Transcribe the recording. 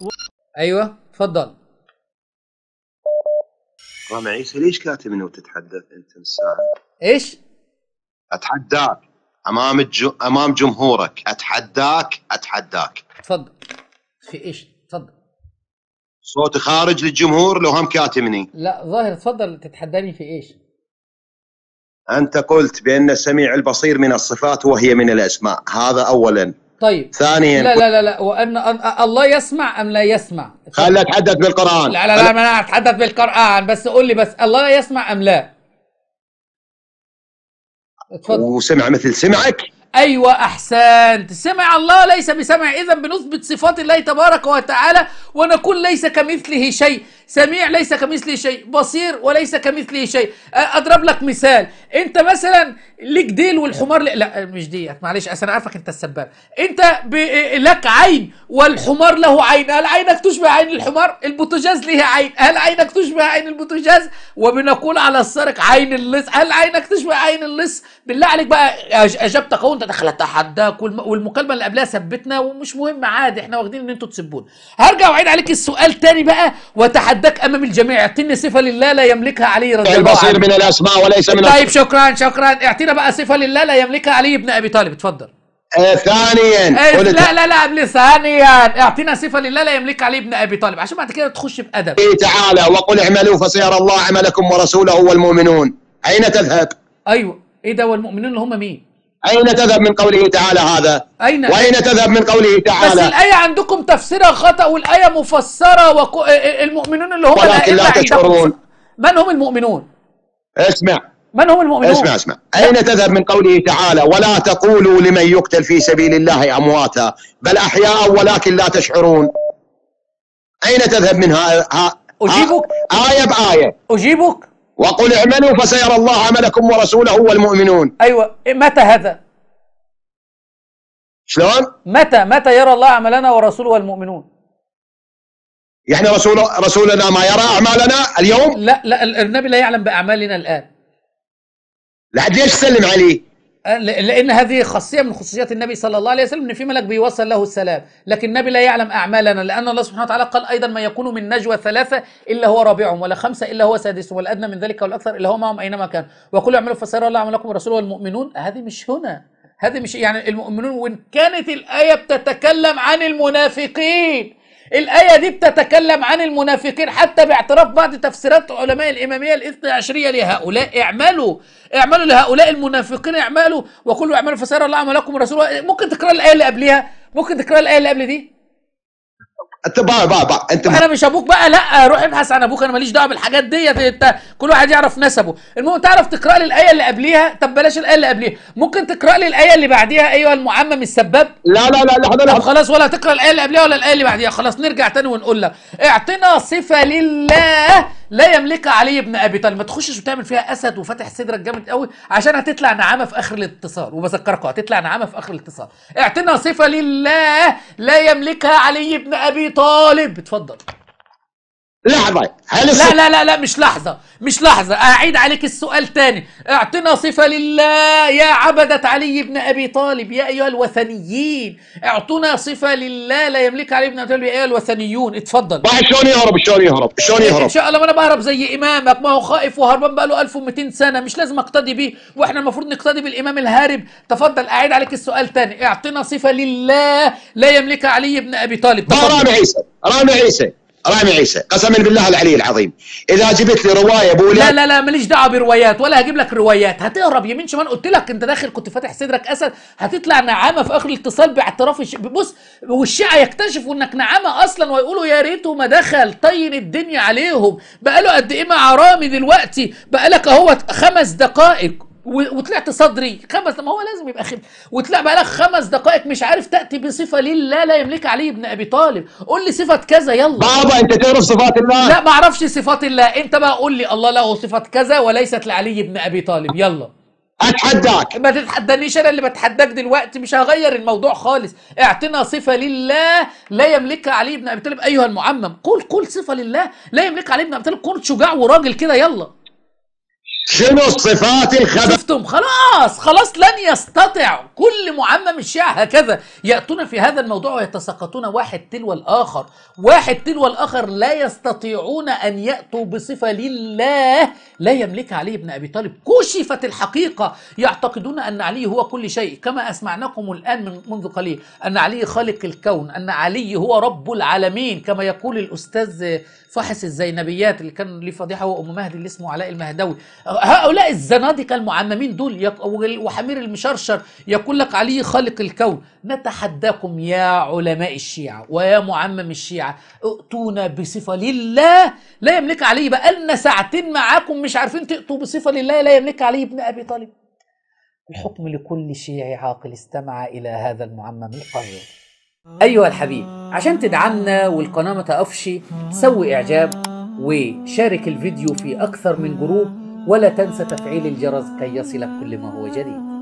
و... ايوه تفضل رامي عيسى ليش كاتب انه تتحدث انت الساعه؟ ايش؟ اتحداك امام الجو... امام جمهورك اتحداك اتحداك تفضل في ايش؟ تفضل صوتي خارج للجمهور لو هم كاتمني لا ظاهر تفضل تتحداني في ايش؟ انت قلت بان السميع البصير من الصفات وهي من الاسماء هذا اولا طيب ثانيا لا لا لا, لا. وان الله يسمع ام لا يسمع خلي اتحدث بالقران لا لا لا ما انا اتحدث بالقران بس قول لي بس الله يسمع ام لا اتفضل وسمع مثل سمعك ايوه احسنت سمع الله ليس بسمع اذا بنثبت صفات الله تبارك وتعالى ونقول ليس كمثله شيء سميع ليس كمثله شيء بصير وليس كمثله شيء اضرب لك مثال انت مثلا ليك ديل والحمار لا مش ديت معلش انا عارفك انت السباب انت لك عين والحمار له عين هل عينك تشبه عين الحمار البوتجاز ليه عين هل عينك تشبه عين البوتجاز وبنقول على السرق عين اللص هل عينك تشبه عين اللص بالله عليك بقى اجبتك اهو انت دخلت اتحداك والمكالمه اللي قبلها ثبتنا ومش مهم عادي احنا واخدين ان انتوا تسبون هرجع واعيد عليك السؤال تاني بقى وتحدى أداك أمام الجميع اعطيني صفة لله لا يملكها علي رضي الله عنه البصير من الأسماء وليس من طيب شكرا شكرا اعطينا بقى صفة لله لا يملكها علي بن أبي طالب اتفضل آه، ثانيا إيه، لا لا لا قبل ثانيا اعطينا صفه لله لا يملك علي بن ابي طالب عشان بعد كده تخش بادب إيه تعالى وقل اعملوا فسيرى الله عملكم ورسوله والمؤمنون اين تذهب ايوه ايه ده والمؤمنون اللي هم مين أين تذهب من قوله تعالى هذا أين وأين تذهب من قوله تعالى بس الآية عندكم تفسيرها خطأ والآية مفسرة وكو... المؤمنون اللي هم ولكن لا تشعرون من هم المؤمنون اسمع من هم المؤمنون اسمع اسمع أين تذهب من قوله تعالى ولا تقولوا لمن يقتل في سبيل الله أمواتا بل أحياء ولكن لا تشعرون أين تذهب منها ها... أجيبك آية بآية أجيبك وقل اعملوا فسيرى الله عملكم ورسوله والمؤمنون ايوه متى هذا شلون متى متى يرى الله عملنا ورسوله والمؤمنون يعني رسول رسولنا ما يرى اعمالنا اليوم لا لا النبي لا يعلم باعمالنا الان لا ليش سلم عليه أه، لان هذه خاصيه من خصوصيات النبي صلى الله عليه وسلم ان في ملك بيوصل له السلام لكن النبي لا يعلم اعمالنا لان الله سبحانه وتعالى قال ايضا ما يكون من نجوى ثلاثه الا هو رابعهم ولا خمسه الا هو سادسهم والادنى من ذلك والاكثر الا هو معهم اينما كان وكل اعملوا فسيرى الله عملكم رسوله والمؤمنون هذه مش هنا هذه مش يعني المؤمنون وان كانت الايه بتتكلم عن المنافقين الآية دي بتتكلم عن المنافقين حتى باعتراف بعض تفسيرات علماء الإمامية الاثنى عشرية لهؤلاء اعملوا اعملوا لهؤلاء المنافقين اعملوا وكل اعملوا فسيرى الله عملكم ورسوله ممكن تقرأ الآية اللي قبلها ممكن تقرأ الآية اللي قبل دي انت بقى بقى بقى انت انا مش ابوك بقى لا روح ابحث عن ابوك انا ماليش دعوه بالحاجات ديت انت كل واحد يعرف نسبه المهم تعرف تقرا لي الايه اللي قبليها طب بلاش الايه اللي قبليها ممكن تقرا لي الايه اللي بعديها ايها المعمم السباب لا لا لا لا, لا, لا. خلاص ولا تقرا الايه اللي قبليها ولا الايه اللي بعديها خلاص نرجع تاني ونقول لك اعطنا صفه لله لا يملكها علي بن ابي طالب ما تخشش وتعمل فيها اسد وفاتح صدرك جامد قوي عشان هتطلع نعامه في اخر الاتصال وبذكركم هتطلع نعامه في اخر الاتصال اعطنا صفه لله لا يملكها علي بن ابي طالب اتفضل لحظة هل لا لا لا لا مش لحظة مش لحظة أعيد عليك السؤال تاني اعطنا صفة لله يا عبدة علي بن أبي طالب يا أيها الوثنيين اعطنا صفة لله لا يملك علي بن أبي طالب يا أيها الوثنيون اتفضل بعد شلون يهرب شلون يهرب شلون يهرب إن شاء الله ما أنا بهرب زي إمامك ما هو خائف وهربان بقى له 1200 سنة مش لازم أقتدي بيه وإحنا المفروض نقتدي بالإمام الهارب تفضل أعيد عليك السؤال تاني اعطنا صفة لله لا يملك علي بن أبي طالب رامي عيسى رامي عيسى رامي عيسى قسما بالله العلي العظيم اذا جبت لي روايه بقول لا لا لا ماليش دعوه بروايات ولا هجيب لك روايات هتهرب يمين شمال قلت لك انت داخل كنت فاتح صدرك اسد هتطلع نعامه في اخر الاتصال باعتراف الش... بص والشيعه يكتشفوا انك نعامه اصلا ويقولوا يا ريته ما دخل طين الدنيا عليهم بقاله قد ايه مع رامي دلوقتي بقالك اهوت خمس دقائق وطلعت صدري خمس ما هو لازم يبقى خمس وطلع بقى لك خمس دقائق مش عارف تاتي بصفه لله لا يملك علي ابن ابي طالب قول لي صفه كذا يلا بابا انت تعرف صفات الله لا ما اعرفش صفات الله انت بقى قول لي الله له صفه كذا وليست لعلي ابن ابي طالب يلا اتحداك ما تتحدانيش انا اللي بتحداك دلوقتي مش هغير الموضوع خالص اعطنا صفه لله لا يملكها علي بن ابي طالب ايها المعمم قول قول صفه لله لا يملكها علي بن ابي طالب كن شجاع وراجل كده يلا شنو الصفات الخبر شفتم خلاص خلاص لن يستطع كل معمم الشيعة هكذا يأتون في هذا الموضوع ويتساقطون واحد تلو الآخر واحد تلو الآخر لا يستطيعون أن يأتوا بصفة لله لا يملك علي بن أبي طالب كشفت الحقيقة يعتقدون أن علي هو كل شيء كما أسمعناكم الآن من منذ قليل أن علي خالق الكون أن علي هو رب العالمين كما يقول الأستاذ فاحص الزينبيات اللي كان ليه فضيحة هو أم مهدي اللي اسمه علاء المهدوي هؤلاء الزنادقة المعممين دول وحمير المشرشر يقول لك عليه خالق الكون نتحداكم يا علماء الشيعة ويا معمم الشيعة ائتونا بصفة لله لا يملك عليه بقى لنا ساعتين معاكم مش عارفين تأتوا بصفة لله لا يملك عليه ابن أبي طالب الحكم لكل شيعي عاقل استمع إلى هذا المعمم القوي أيها الحبيب عشان تدعمنا والقناة ما تقفش سوي إعجاب وشارك الفيديو في أكثر من جروب ولا تنسى تفعيل الجرس كي يصلك كل ما هو جديد